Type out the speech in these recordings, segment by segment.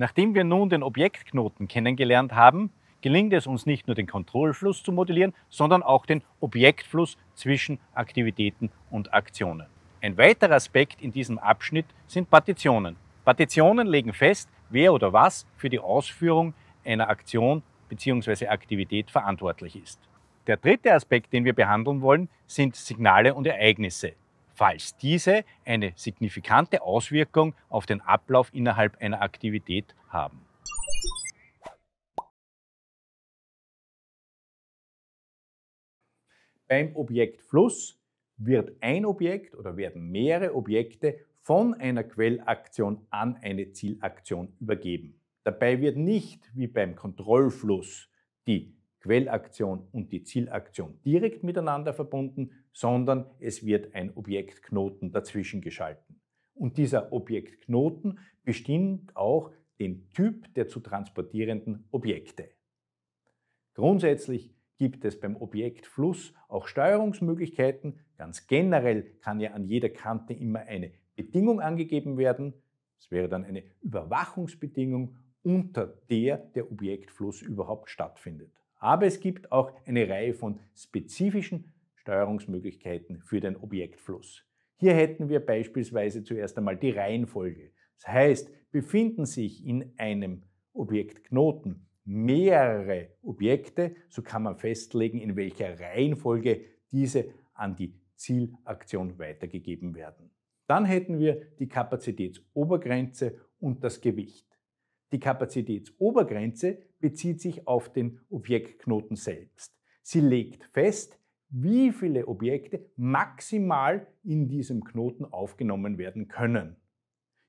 Nachdem wir nun den Objektknoten kennengelernt haben, gelingt es uns nicht nur den Kontrollfluss zu modellieren, sondern auch den Objektfluss zwischen Aktivitäten und Aktionen. Ein weiterer Aspekt in diesem Abschnitt sind Partitionen. Partitionen legen fest, wer oder was für die Ausführung einer Aktion bzw. Aktivität verantwortlich ist. Der dritte Aspekt, den wir behandeln wollen, sind Signale und Ereignisse falls diese eine signifikante Auswirkung auf den Ablauf innerhalb einer Aktivität haben. Beim Objektfluss wird ein Objekt oder werden mehrere Objekte von einer Quellaktion an eine Zielaktion übergeben. Dabei wird nicht wie beim Kontrollfluss die Quellaktion und die Zielaktion direkt miteinander verbunden, sondern es wird ein Objektknoten dazwischen geschalten. Und dieser Objektknoten bestimmt auch den Typ der zu transportierenden Objekte. Grundsätzlich gibt es beim Objektfluss auch Steuerungsmöglichkeiten. Ganz generell kann ja an jeder Kante immer eine Bedingung angegeben werden. Es wäre dann eine Überwachungsbedingung, unter der der Objektfluss überhaupt stattfindet. Aber es gibt auch eine Reihe von spezifischen Steuerungsmöglichkeiten für den Objektfluss. Hier hätten wir beispielsweise zuerst einmal die Reihenfolge. Das heißt, befinden sich in einem Objektknoten mehrere Objekte, so kann man festlegen, in welcher Reihenfolge diese an die Zielaktion weitergegeben werden. Dann hätten wir die Kapazitätsobergrenze und das Gewicht. Die Kapazitätsobergrenze bezieht sich auf den Objektknoten selbst. Sie legt fest, wie viele Objekte maximal in diesem Knoten aufgenommen werden können.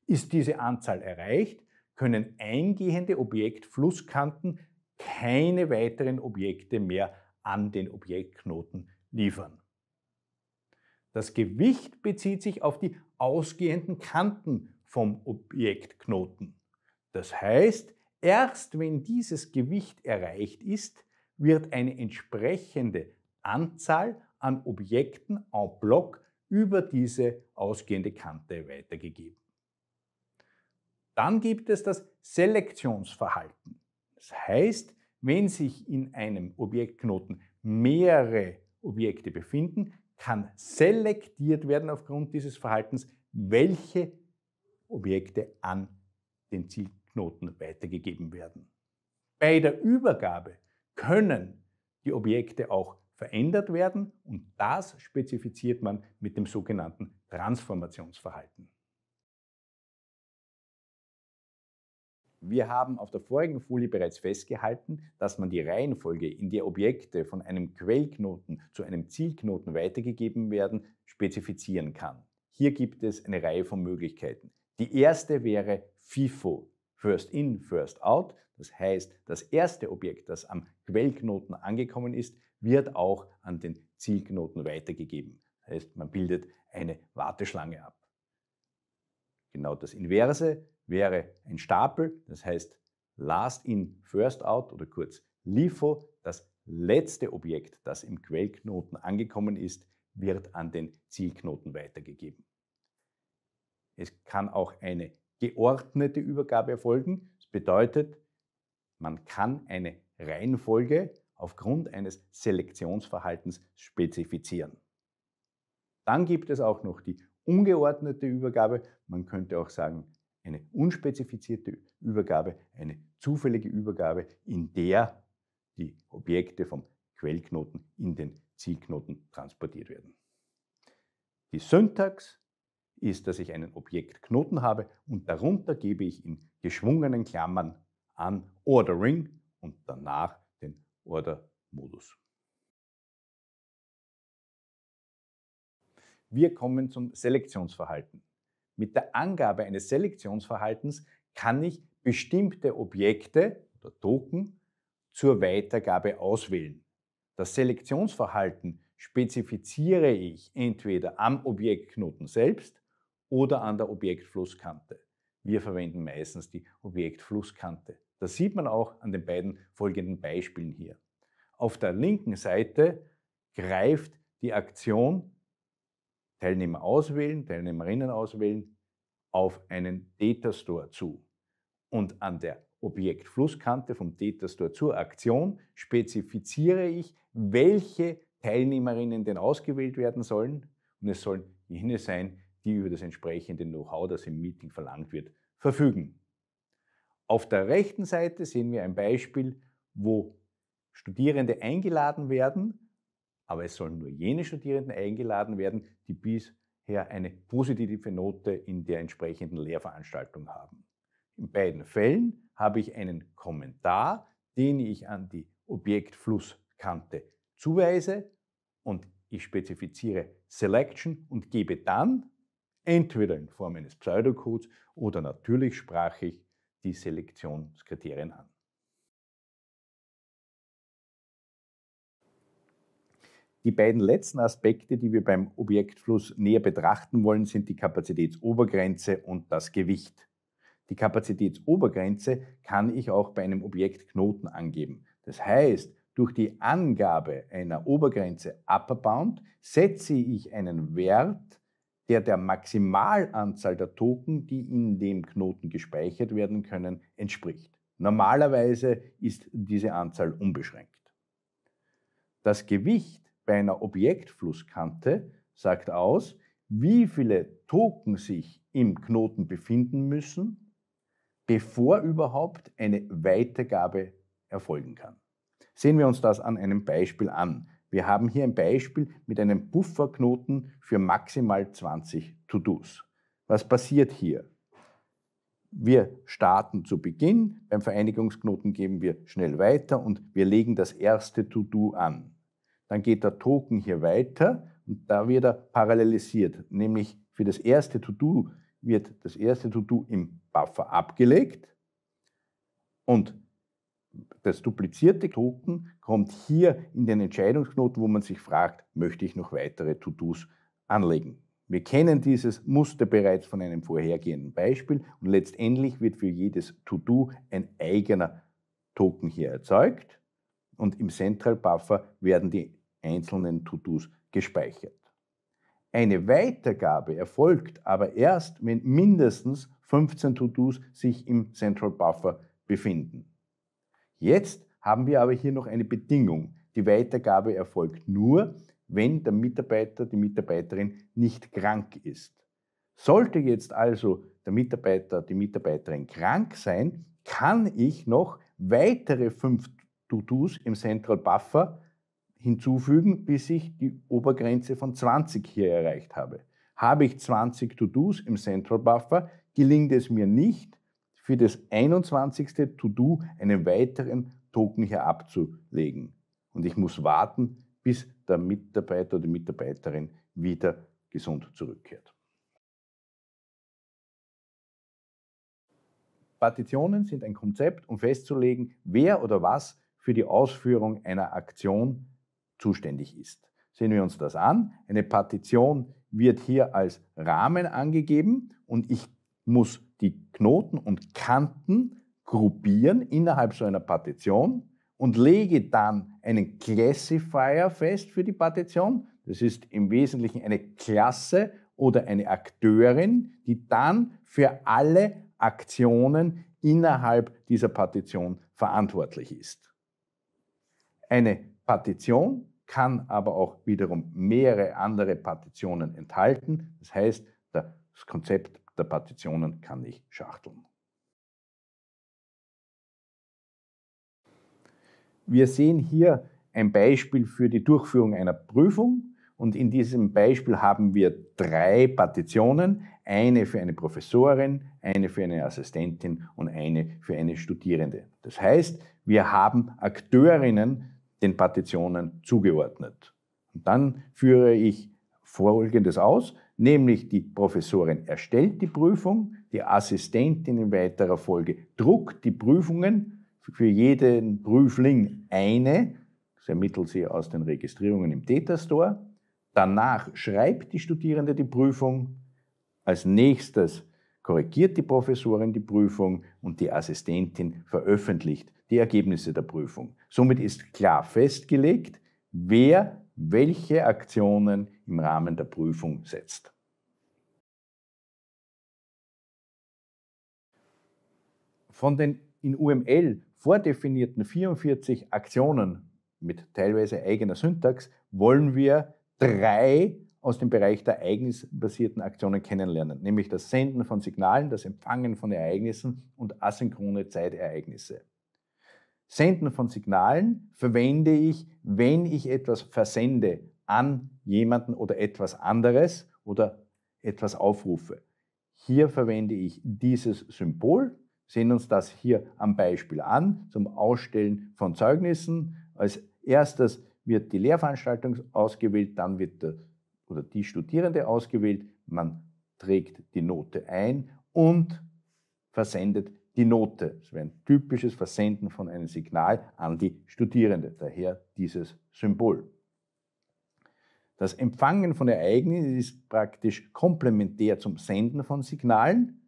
Ist diese Anzahl erreicht, können eingehende Objektflusskanten keine weiteren Objekte mehr an den Objektknoten liefern. Das Gewicht bezieht sich auf die ausgehenden Kanten vom Objektknoten. Das heißt, Erst wenn dieses Gewicht erreicht ist, wird eine entsprechende Anzahl an Objekten en bloc über diese ausgehende Kante weitergegeben. Dann gibt es das Selektionsverhalten. Das heißt, wenn sich in einem Objektknoten mehrere Objekte befinden, kann selektiert werden aufgrund dieses Verhaltens, welche Objekte an den Ziel Knoten weitergegeben werden. Bei der Übergabe können die Objekte auch verändert werden und das spezifiziert man mit dem sogenannten Transformationsverhalten. Wir haben auf der vorigen Folie bereits festgehalten, dass man die Reihenfolge, in der Objekte von einem Quellknoten zu einem Zielknoten weitergegeben werden, spezifizieren kann. Hier gibt es eine Reihe von Möglichkeiten. Die erste wäre FIFO, First in, first out. Das heißt, das erste Objekt, das am Quellknoten angekommen ist, wird auch an den Zielknoten weitergegeben. Das heißt, man bildet eine Warteschlange ab. Genau das Inverse wäre ein Stapel, das heißt Last in, First out oder kurz LIFO. Das letzte Objekt, das im Quellknoten angekommen ist, wird an den Zielknoten weitergegeben. Es kann auch eine geordnete Übergabe erfolgen. Das bedeutet, man kann eine Reihenfolge aufgrund eines Selektionsverhaltens spezifizieren. Dann gibt es auch noch die ungeordnete Übergabe. Man könnte auch sagen, eine unspezifizierte Übergabe, eine zufällige Übergabe, in der die Objekte vom Quellknoten in den Zielknoten transportiert werden. Die Syntax ist, dass ich einen Objektknoten habe und darunter gebe ich in geschwungenen Klammern an Ordering und danach den Order-Modus. Wir kommen zum Selektionsverhalten. Mit der Angabe eines Selektionsverhaltens kann ich bestimmte Objekte oder Token zur Weitergabe auswählen. Das Selektionsverhalten spezifiziere ich entweder am Objektknoten selbst oder an der Objektflusskante. Wir verwenden meistens die Objektflusskante. Das sieht man auch an den beiden folgenden Beispielen hier. Auf der linken Seite greift die Aktion Teilnehmer auswählen, Teilnehmerinnen auswählen auf einen Data Store zu. Und an der Objektflusskante vom Data Store zur Aktion spezifiziere ich, welche Teilnehmerinnen denn ausgewählt werden sollen. Und es sollen jene sein, die über das entsprechende Know-how, das im Meeting verlangt wird, verfügen. Auf der rechten Seite sehen wir ein Beispiel, wo Studierende eingeladen werden, aber es sollen nur jene Studierenden eingeladen werden, die bisher eine positive Note in der entsprechenden Lehrveranstaltung haben. In beiden Fällen habe ich einen Kommentar, den ich an die Objektflusskante zuweise und ich spezifiziere Selection und gebe dann entweder in Form eines Pseudocodes oder natürlich sprachlich die Selektionskriterien an. Die beiden letzten Aspekte, die wir beim Objektfluss näher betrachten wollen, sind die Kapazitätsobergrenze und das Gewicht. Die Kapazitätsobergrenze kann ich auch bei einem Objektknoten angeben. Das heißt, durch die Angabe einer Obergrenze Upper Bound setze ich einen Wert der der Maximalanzahl der Token, die in dem Knoten gespeichert werden können, entspricht. Normalerweise ist diese Anzahl unbeschränkt. Das Gewicht bei einer Objektflusskante sagt aus, wie viele Token sich im Knoten befinden müssen, bevor überhaupt eine Weitergabe erfolgen kann. Sehen wir uns das an einem Beispiel an. Wir haben hier ein Beispiel mit einem Bufferknoten für maximal 20 To-Dos. Was passiert hier? Wir starten zu Beginn, beim Vereinigungsknoten geben wir schnell weiter und wir legen das erste To-Do an. Dann geht der Token hier weiter und da wird er parallelisiert, nämlich für das erste To-Do wird das erste To-Do im Buffer abgelegt und das duplizierte Token kommt hier in den Entscheidungsknoten, wo man sich fragt, möchte ich noch weitere To-Dos anlegen? Wir kennen dieses Muster bereits von einem vorhergehenden Beispiel und letztendlich wird für jedes To-Do ein eigener Token hier erzeugt und im Central Buffer werden die einzelnen To-Dos gespeichert. Eine Weitergabe erfolgt aber erst, wenn mindestens 15 To-Dos sich im Central Buffer befinden. Jetzt haben wir aber hier noch eine Bedingung. Die Weitergabe erfolgt nur, wenn der Mitarbeiter, die Mitarbeiterin nicht krank ist. Sollte jetzt also der Mitarbeiter, die Mitarbeiterin krank sein, kann ich noch weitere fünf To-Dos im Central Buffer hinzufügen, bis ich die Obergrenze von 20 hier erreicht habe. Habe ich 20 To-Dos im Central Buffer, gelingt es mir nicht, für das 21. To-Do einen weiteren Token hier abzulegen. Und ich muss warten, bis der Mitarbeiter oder die Mitarbeiterin wieder gesund zurückkehrt. Partitionen sind ein Konzept, um festzulegen, wer oder was für die Ausführung einer Aktion zuständig ist. Sehen wir uns das an. Eine Partition wird hier als Rahmen angegeben und ich muss die Knoten und Kanten gruppieren innerhalb so einer Partition und lege dann einen Classifier fest für die Partition. Das ist im Wesentlichen eine Klasse oder eine Akteurin, die dann für alle Aktionen innerhalb dieser Partition verantwortlich ist. Eine Partition kann aber auch wiederum mehrere andere Partitionen enthalten. Das heißt, das Konzept der Partitionen kann ich schachteln. Wir sehen hier ein Beispiel für die Durchführung einer Prüfung. Und in diesem Beispiel haben wir drei Partitionen, eine für eine Professorin, eine für eine Assistentin und eine für eine Studierende. Das heißt, wir haben Akteurinnen den Partitionen zugeordnet. Und dann führe ich Folgendes aus nämlich die Professorin erstellt die Prüfung, die Assistentin in weiterer Folge druckt die Prüfungen, für jeden Prüfling eine, das ermittelt sie aus den Registrierungen im Data Store, danach schreibt die Studierende die Prüfung, als nächstes korrigiert die Professorin die Prüfung und die Assistentin veröffentlicht die Ergebnisse der Prüfung. Somit ist klar festgelegt, wer welche Aktionen im Rahmen der Prüfung setzt. Von den in UML vordefinierten 44 Aktionen mit teilweise eigener Syntax wollen wir drei aus dem Bereich der ereignisbasierten Aktionen kennenlernen, nämlich das Senden von Signalen, das Empfangen von Ereignissen und asynchrone Zeitereignisse. Senden von Signalen verwende ich, wenn ich etwas versende an jemanden oder etwas anderes oder etwas aufrufe. Hier verwende ich dieses Symbol, sehen uns das hier am Beispiel an, zum Ausstellen von Zeugnissen. Als erstes wird die Lehrveranstaltung ausgewählt, dann wird der oder die Studierende ausgewählt, man trägt die Note ein und versendet die Note. Das wäre ein typisches Versenden von einem Signal an die Studierende, daher dieses Symbol. Das Empfangen von Ereignissen ist praktisch komplementär zum Senden von Signalen.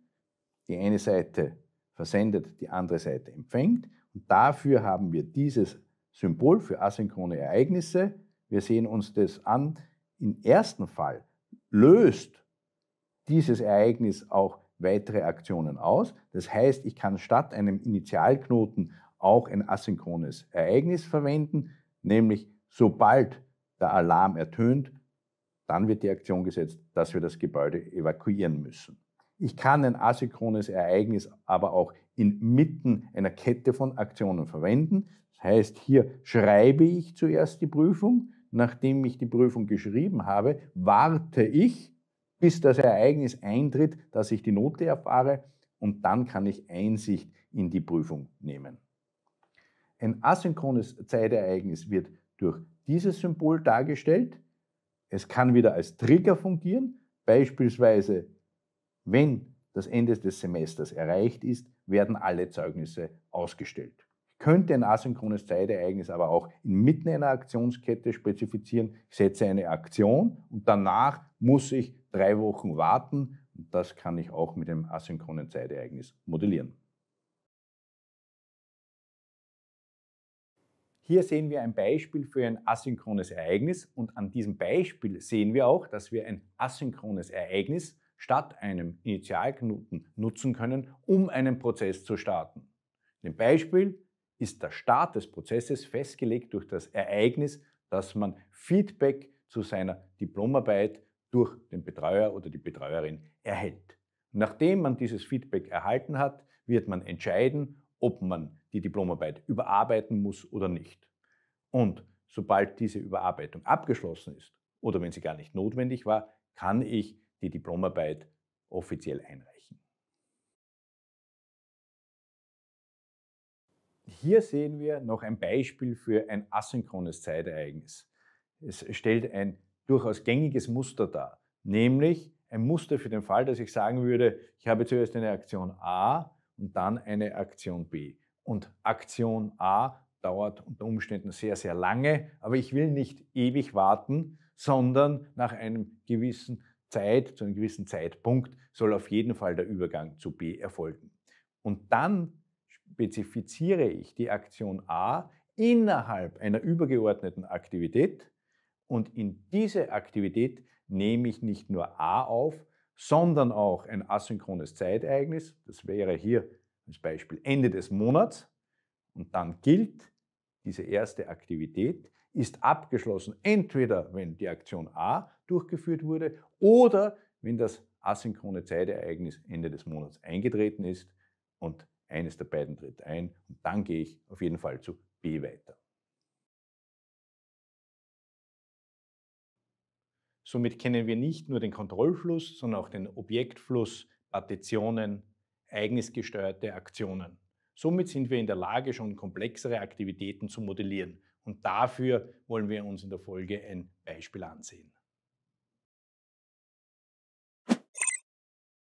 Die eine Seite versendet, die andere Seite empfängt. Und dafür haben wir dieses Symbol für asynchrone Ereignisse. Wir sehen uns das an. Im ersten Fall löst dieses Ereignis auch weitere Aktionen aus. Das heißt, ich kann statt einem Initialknoten auch ein asynchrones Ereignis verwenden, nämlich sobald der Alarm ertönt, dann wird die Aktion gesetzt, dass wir das Gebäude evakuieren müssen. Ich kann ein asynchrones Ereignis aber auch inmitten einer Kette von Aktionen verwenden. Das heißt, hier schreibe ich zuerst die Prüfung, nachdem ich die Prüfung geschrieben habe, warte ich, bis das Ereignis eintritt, dass ich die Note erfahre und dann kann ich Einsicht in die Prüfung nehmen. Ein asynchrones Zeitereignis wird durch dieses Symbol dargestellt. Es kann wieder als Trigger fungieren, beispielsweise wenn das Ende des Semesters erreicht ist, werden alle Zeugnisse ausgestellt. Ich könnte ein asynchrones Zeitereignis aber auch inmitten einer Aktionskette spezifizieren. Ich setze eine Aktion und danach muss ich drei Wochen warten. Und das kann ich auch mit dem asynchronen Zeitereignis modellieren. Hier sehen wir ein Beispiel für ein asynchrones Ereignis und an diesem Beispiel sehen wir auch, dass wir ein asynchrones Ereignis statt einem Initialknoten nutzen können, um einen Prozess zu starten. Im Beispiel ist der Start des Prozesses festgelegt durch das Ereignis, dass man Feedback zu seiner Diplomarbeit durch den Betreuer oder die Betreuerin erhält. Nachdem man dieses Feedback erhalten hat, wird man entscheiden, ob man die Diplomarbeit überarbeiten muss oder nicht. Und sobald diese Überarbeitung abgeschlossen ist oder wenn sie gar nicht notwendig war, kann ich die Diplomarbeit offiziell einreichen. Hier sehen wir noch ein Beispiel für ein asynchrones Zeitereignis. Es stellt ein durchaus gängiges Muster dar, nämlich ein Muster für den Fall, dass ich sagen würde, ich habe zuerst eine Aktion A, und dann eine Aktion B. Und Aktion A dauert unter Umständen sehr, sehr lange, aber ich will nicht ewig warten, sondern nach einem gewissen Zeit, zu einem gewissen Zeitpunkt soll auf jeden Fall der Übergang zu B erfolgen. Und dann spezifiziere ich die Aktion A innerhalb einer übergeordneten Aktivität und in diese Aktivität nehme ich nicht nur A auf, sondern auch ein asynchrones Zeitereignis. Das wäre hier als Beispiel Ende des Monats. Und dann gilt, diese erste Aktivität ist abgeschlossen, entweder wenn die Aktion A durchgeführt wurde oder wenn das asynchrone Zeitereignis Ende des Monats eingetreten ist und eines der beiden tritt ein und dann gehe ich auf jeden Fall zu B weiter. Somit kennen wir nicht nur den Kontrollfluss, sondern auch den Objektfluss, Partitionen, ereignisgesteuerte Aktionen. Somit sind wir in der Lage, schon komplexere Aktivitäten zu modellieren. Und dafür wollen wir uns in der Folge ein Beispiel ansehen.